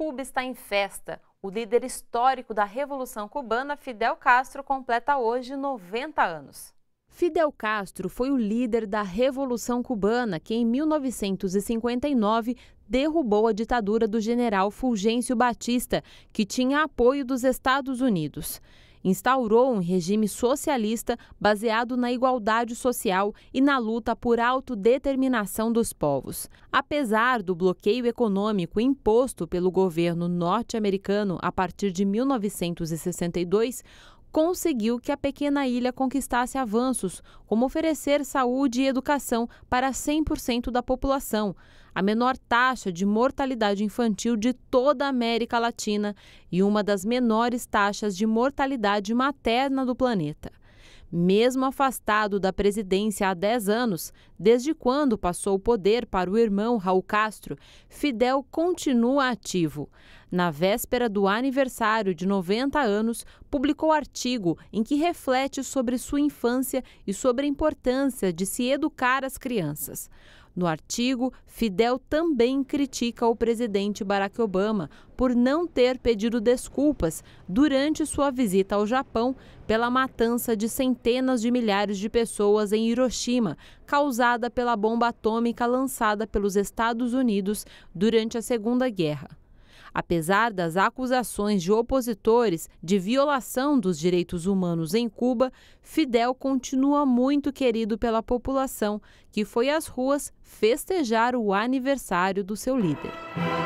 Cuba está em festa. O líder histórico da Revolução Cubana, Fidel Castro, completa hoje 90 anos. Fidel Castro foi o líder da Revolução Cubana, que em 1959 derrubou a ditadura do general Fulgêncio Batista, que tinha apoio dos Estados Unidos instaurou um regime socialista baseado na igualdade social e na luta por autodeterminação dos povos. Apesar do bloqueio econômico imposto pelo governo norte-americano a partir de 1962, conseguiu que a pequena ilha conquistasse avanços, como oferecer saúde e educação para 100% da população, a menor taxa de mortalidade infantil de toda a América Latina e uma das menores taxas de mortalidade materna do planeta mesmo afastado da presidência há 10 anos, desde quando passou o poder para o irmão Raul Castro, Fidel continua ativo. Na véspera do aniversário de 90 anos, publicou artigo em que reflete sobre sua infância e sobre a importância de se educar as crianças. No artigo, Fidel também critica o presidente Barack Obama por não ter pedido desculpas durante sua visita ao Japão pela matança de centenas de milhares de pessoas em Hiroshima, causada pela bomba atômica lançada pelos Estados Unidos durante a Segunda Guerra. Apesar das acusações de opositores de violação dos direitos humanos em Cuba, Fidel continua muito querido pela população, que foi às ruas festejar o aniversário do seu líder.